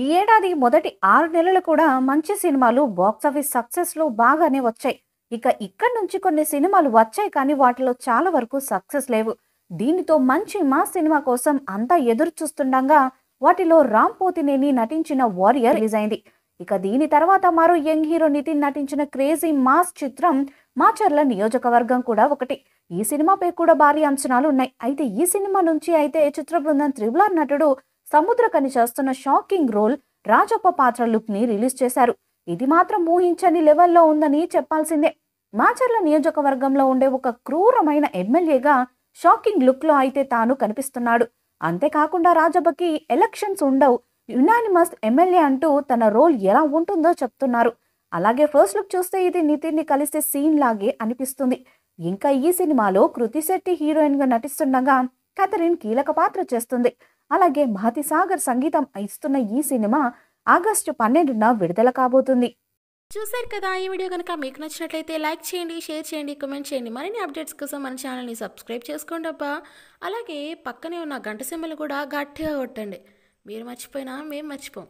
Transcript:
ఈ ఏడాది మొదటి ఆరు నెలలు కూడా మంచి సినిమాలు బాక్సాఫీస్ సక్సెస్లో బాగానే వచ్చాయి ఇక ఇక్కడి నుంచి కొన్ని సినిమాలు వచ్చాయి కానీ వాటిలో చాలా వరకు సక్సెస్ లేవు దీనితో మంచి మా సినిమా కోసం అంతా ఎదురు చూస్తుండగా వాటిలో రామ్ పోతినేని నటించిన వారియర్ రిలీజ్ అయింది ఇక దీని తర్వాత మరో యంగ్ హీరో నితిన్ నటించిన క్రేజీ మాస్ చిత్రం మాచర్ల నియోజకవర్గం కూడా ఒకటి ఈ సినిమాపై కూడా భారీ అంచనాలు ఉన్నాయి అయితే ఈ సినిమా నుంచి అయితే చిత్ర బృందం త్రిబులర్ నటుడు సముద్రకని చేస్తున్న షాకింగ్ రోల్ రాజప్ప పాత్ర లుక్ని రిలీజ్ చేశారు ఇది మాత్రం ఊహించని లెవెల్లో ఉందని చెప్పాల్సిందే మాచర్ల నియోజకవర్గంలో ఉండే ఒక క్రూరమైన ఎమ్మెల్యేగా షాకింగ్ లుక్లో అయితే తాను కనిపిస్తున్నాడు అంతేకాకుండా రాజబ్బకి ఎలక్షన్స్ ఉండవు యునానిమస్ ఎమ్మెల్యే అంటూ తన రోల్ ఎలా ఉంటుందో చెప్తున్నారు అలాగే ఫస్ట్ లుక్ చూస్తే ఇది నితిన్ని కలిసే సీన్ లాగే అనిపిస్తుంది ఇంకా ఈ సినిమాలో కృతిశెట్టి హీరోయిన్ హీరోయిన్గా నటిస్తుండగా కథరిన్ కీలక పాత్ర చేస్తుంది అలాగే మహతిసాగర్ సంగీతం ఇస్తున్న ఈ సినిమా ఆగస్టు పన్నెండున విడుదల కాబోతుంది చూసారు కదా ఈ వీడియో కనుక మీకు నచ్చినట్లయితే లైక్ చేయండి షేర్ చేయండి కమెంట్ చేయండి మరిన్ని అప్డేట్స్ కోసం మన ఛానల్ని సబ్స్క్రైబ్ చేసుకోండి అబ్బా అలాగే పక్కనే ఉన్న గంట సింబల్ కూడా గట్టిగా కొట్టండి మీరు మర్చిపోయినా మేము మర్చిపోం